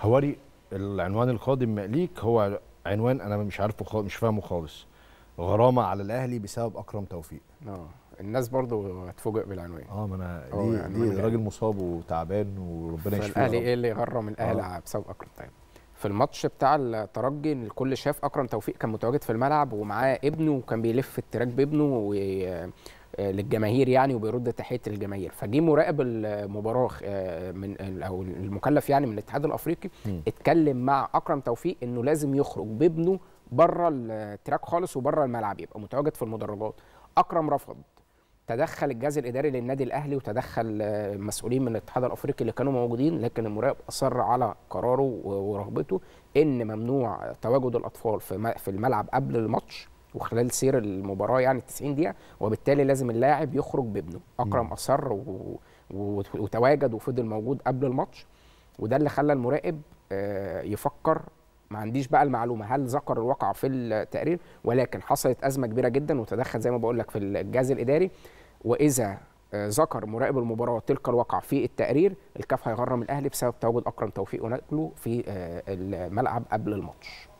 هواري العنوان القادم ليك هو عنوان انا مش عارفه خالص مش فاهمه خالص غرامه على الاهلي بسبب اكرم توفيق اه الناس برضو هتفوجئ بالعنوان اه ما انا آه، ليه يعني ليه إيه يعني؟ الراجل مصاب وتعبان وربنا يشفيه الاهلي ايه اللي غرم الاهلي آه. بسبب اكرم طيب في الماتش بتاع الترجي ان الكل شاف اكرم توفيق كان متواجد في الملعب ومعاه ابنه وكان بيلف التراك بابنه و للجماهير يعني وبيرد تحيه للجماهير فجه مراقب المباراه آه، من او المكلف يعني من الاتحاد الافريقي م. اتكلم مع اكرم توفيق انه لازم يخرج بابنه بره التراك خالص وبره الملعب يبقى متواجد في المدرجات اكرم رفض تدخل الجهاز الاداري للنادي الاهلي وتدخل آه، مسؤولين من الاتحاد الافريقي اللي كانوا موجودين لكن المراقب اصر على قراره ورغبته ان ممنوع تواجد الاطفال في الملعب قبل الماتش وخلال سير المباراه يعني 90 دقيقه وبالتالي لازم اللاعب يخرج بابنه اكرم اصر و... و... وتواجد وفضل موجود قبل الماتش وده اللي خلى المراقب آه، يفكر ما عنديش بقى المعلومه هل ذكر الواقع في التقرير ولكن حصلت ازمه كبيره جدا وتدخل زي ما بقول لك في الجهاز الاداري واذا آه، ذكر مراقب المباراه تلك الواقع في التقرير الكاف هيغرم الاهلي بسبب تواجد اكرم توفيق ونقله في آه، الملعب قبل الماتش